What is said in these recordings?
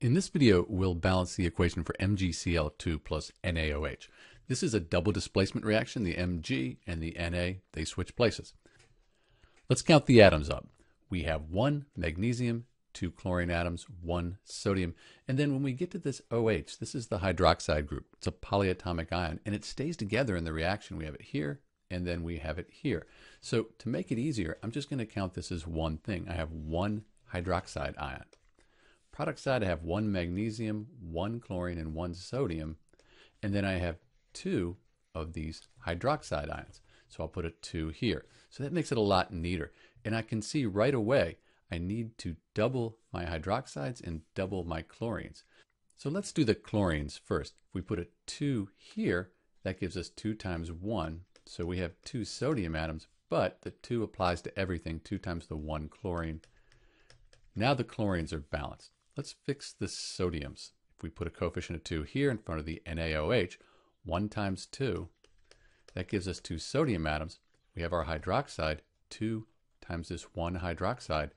In this video, we'll balance the equation for MgCl2 plus NaOH. This is a double displacement reaction, the Mg and the Na, they switch places. Let's count the atoms up. We have one magnesium, two chlorine atoms, one sodium. And then when we get to this OH, this is the hydroxide group. It's a polyatomic ion, and it stays together in the reaction. We have it here, and then we have it here. So to make it easier, I'm just going to count this as one thing. I have one hydroxide ion product side, I have one magnesium, one chlorine, and one sodium. And then I have two of these hydroxide ions. So I'll put a two here. So that makes it a lot neater. And I can see right away, I need to double my hydroxides and double my chlorines. So let's do the chlorines first. If we put a two here, that gives us two times one. So we have two sodium atoms, but the two applies to everything, two times the one chlorine. Now the chlorines are balanced. Let's fix the sodiums. If we put a coefficient of 2 here in front of the NaOH, 1 times 2, that gives us two sodium atoms. We have our hydroxide, 2 times this 1 hydroxide.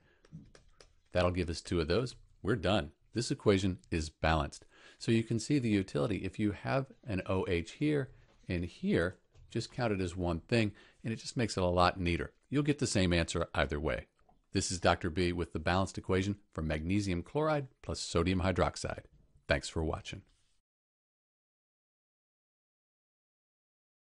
That'll give us two of those. We're done. This equation is balanced. So you can see the utility. If you have an OH here and here, just count it as one thing, and it just makes it a lot neater. You'll get the same answer either way. This is Dr. B with the balanced equation for magnesium chloride plus sodium hydroxide. Thanks for watching.